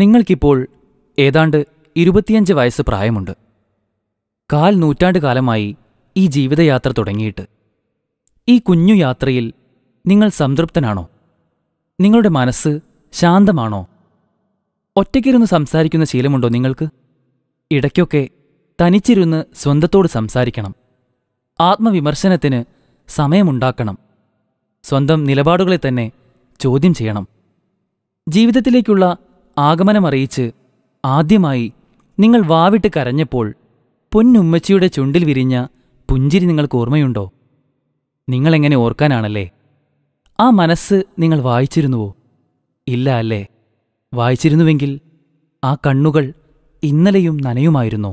നിങ്ങൾക്കിപ്പോൾ ഏതാണ്ട് ഇരുപത്തിയഞ്ച് വയസ്സ് പ്രായമുണ്ട് കാൽ നൂറ്റാണ്ട് കാലമായി ഈ ജീവിതയാത്ര തുടങ്ങിയിട്ട് ഈ കുഞ്ഞു യാത്രയിൽ നിങ്ങൾ സംതൃപ്തനാണോ നിങ്ങളുടെ മനസ്സ് ശാന്തമാണോ ഒറ്റയ്ക്കിരുന്ന് സംസാരിക്കുന്ന ശീലമുണ്ടോ നിങ്ങൾക്ക് ഇടയ്ക്കൊക്കെ തനിച്ചിരുന്ന് സ്വന്തത്തോട് സംസാരിക്കണം ആത്മവിമർശനത്തിന് സമയമുണ്ടാക്കണം സ്വന്തം നിലപാടുകളെ തന്നെ ചോദ്യം ചെയ്യണം ജീവിതത്തിലേക്കുള്ള ആഗമനമറിയിച്ച് ആദ്യമായി നിങ്ങൾ വാവിട്ട് കരഞ്ഞപ്പോൾ പൊന്നുമ്മച്ചിയുടെ ചുണ്ടിൽ വിരിഞ്ഞ പുഞ്ചിരി നിങ്ങൾക്ക് ഓർമ്മയുണ്ടോ നിങ്ങളെങ്ങനെ ഓർക്കാനാണല്ലേ ആ മനസ്സ് നിങ്ങൾ വായിച്ചിരുന്നുവോ ഇല്ല അല്ലേ വായിച്ചിരുന്നുവെങ്കിൽ ആ കണ്ണുകൾ ഇന്നലെയും നനയുമായിരുന്നോ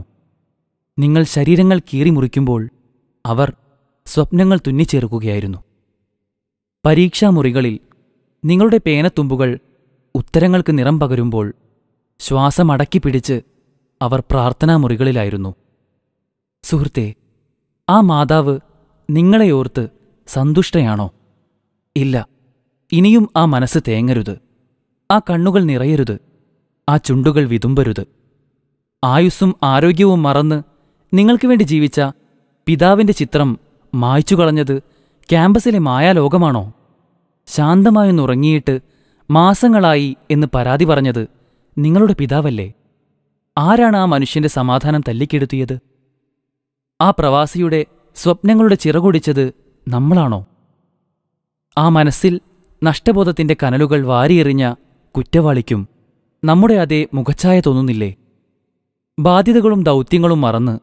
നിങ്ങൾ ശരീരങ്ങൾ കീറിമുറിക്കുമ്പോൾ അവർ സ്വപ്നങ്ങൾ തുന്നിച്ചേർക്കുകയായിരുന്നു പരീക്ഷാമുറികളിൽ നിങ്ങളുടെ പേനത്തുമ്പുകൾ ഉത്തരങ്ങൾക്ക് നിറം പകരുമ്പോൾ ശ്വാസമടക്കി പിടിച്ച് അവർ പ്രാർത്ഥനാമുറികളിലായിരുന്നു സുഹൃത്തെ ആ മാതാവ് നിങ്ങളെയോർത്ത് സന്തുഷ്ടയാണോ ഇല്ല ഇനിയും ആ മനസ്സ് തേങ്ങരുത് ആ കണ്ണുകൾ നിറയരുത് ആ ചുണ്ടുകൾ വിതുമ്പരുത് ആയുസ്സും ആരോഗ്യവും മറന്ന് നിങ്ങൾക്ക് വേണ്ടി ജീവിച്ച പിതാവിൻ്റെ ചിത്രം മായ്ച്ചുകളഞ്ഞത് ക്യാമ്പസിലെ മായാലോകമാണോ ശാന്തമായൊന്നുറങ്ങിയിട്ട് മാസങ്ങളായി എന്ന് പരാതി പറഞ്ഞത് നിങ്ങളുടെ പിതാവല്ലേ ആരാണ് ആ മനുഷ്യന്റെ സമാധാനം തല്ലിക്കെടുത്തിയത് ആ പ്രവാസിയുടെ സ്വപ്നങ്ങളുടെ ചിറകൊടിച്ചത് നമ്മളാണോ ആ മനസ്സിൽ നഷ്ടബോധത്തിന്റെ കനലുകൾ വാരിയെറിഞ്ഞ കുറ്റവാളിക്കും നമ്മുടെ അതേ മുഖച്ഛായ തോന്നുന്നില്ലേ ബാധ്യതകളും ദൗത്യങ്ങളും മറന്ന്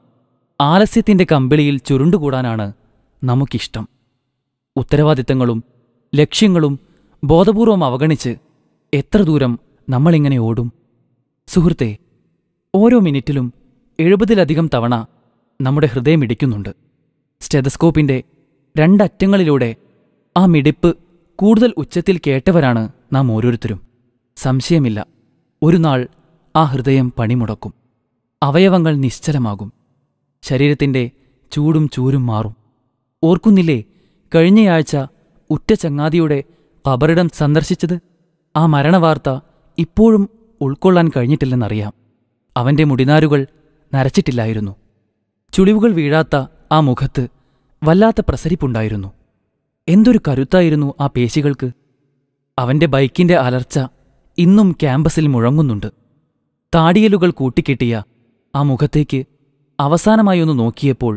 ആലസ്യത്തിന്റെ കമ്പിളിയിൽ ചുരുണ്ടുകൂടാനാണ് നമുക്കിഷ്ടം ഉത്തരവാദിത്തങ്ങളും ലക്ഷ്യങ്ങളും ബോധപൂർവം അവഗണിച്ച് എത്ര ദൂരം നമ്മളിങ്ങനെ ഓടും സുഹൃത്തെ ഓരോ മിനിറ്റിലും എഴുപതിലധികം തവണ നമ്മുടെ ഹൃദയം ഇടിക്കുന്നുണ്ട് സ്റ്റെതസ്കോപ്പിന്റെ രണ്ടറ്റങ്ങളിലൂടെ ആ മിടിപ്പ് കൂടുതൽ ഉച്ചത്തിൽ കേട്ടവരാണ് നാം ഓരോരുത്തരും സംശയമില്ല ഒരു നാൾ ആ ഹൃദയം പണിമുടക്കും അവയവങ്ങൾ നിശ്ചലമാകും ശരീരത്തിൻ്റെ ചൂടും ചൂരും മാറും ഓർക്കുന്നില്ലേ കഴിഞ്ഞയാഴ്ച ഉറ്റ ചങ്ങാതിയുടെ കബറിടം സന്ദർശിച്ചത് ആ മരണവാർത്ത ഇപ്പോഴും ഉൾക്കൊള്ളാൻ കഴിഞ്ഞിട്ടില്ലെന്നറിയാം അവൻ്റെ മുടിനാരുകൾ നരച്ചിട്ടില്ലായിരുന്നു ചുളിവുകൾ വീഴാത്ത ആ മുഖത്ത് വല്ലാത്ത പ്രസരിപ്പുണ്ടായിരുന്നു എന്തൊരു കരുത്തായിരുന്നു ആ പേശികൾക്ക് അവൻ്റെ ബൈക്കിൻ്റെ അലർച്ച ഇന്നും ക്യാമ്പസിൽ മുഴങ്ങുന്നുണ്ട് താടിയലുകൾ കൂട്ടിക്കെട്ടിയ ആ മുഖത്തേക്ക് അവസാനമായി ഒന്ന് നോക്കിയപ്പോൾ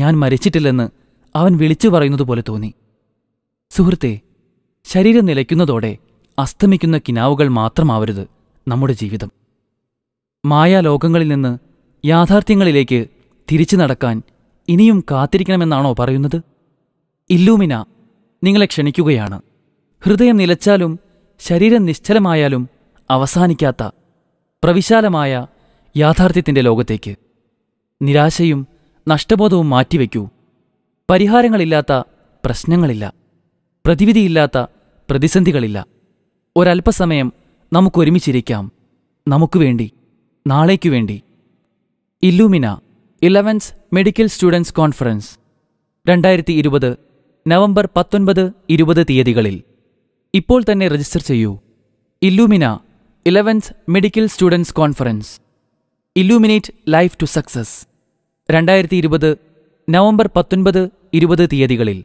ഞാൻ മരിച്ചിട്ടില്ലെന്ന് അവൻ വിളിച്ചു പറയുന്നതുപോലെ തോന്നി സുഹൃത്തേ ശരീരം നിലയ്ക്കുന്നതോടെ അസ്തമിക്കുന്ന കിനാവുകൾ മാത്രമാവരുത് നമ്മുടെ ജീവിതം മായാലോകങ്ങളിൽ നിന്ന് യാഥാർത്ഥ്യങ്ങളിലേക്ക് തിരിച്ചു നടക്കാൻ ഇനിയും കാത്തിരിക്കണമെന്നാണോ പറയുന്നത് ഇല്ലൂമിന നിങ്ങളെ ക്ഷണിക്കുകയാണ് ഹൃദയം നിലച്ചാലും ശരീരം നിശ്ചലമായാലും അവസാനിക്കാത്ത പ്രവിശാലമായ യാഥാർത്ഥ്യത്തിൻ്റെ ലോകത്തേക്ക് നിരാശയും നഷ്ടബോധവും മാറ്റിവെക്കൂ പരിഹാരങ്ങളില്ലാത്ത പ്രശ്നങ്ങളില്ല പ്രതിവിധിയില്ലാത്ത പ്രതിസന്ധികളില്ല ഒരല്പസമയം നമുക്കൊരുമിച്ചിരിക്കാം നമുക്കു വേണ്ടി നാളേക്കു വേണ്ടി Illumina elevens medical students conference രണ്ടായിരത്തി ഇരുപത് നവംബർ പത്തൊൻപത് ഇരുപത് തീയതികളിൽ ഇപ്പോൾ തന്നെ രജിസ്റ്റർ ചെയ്യൂ Illumina elevens medical students conference illuminate life to success രണ്ടായിരത്തി ഇരുപത് നവംബർ പത്തൊൻപത് ഇരുപത് തീയതികളിൽ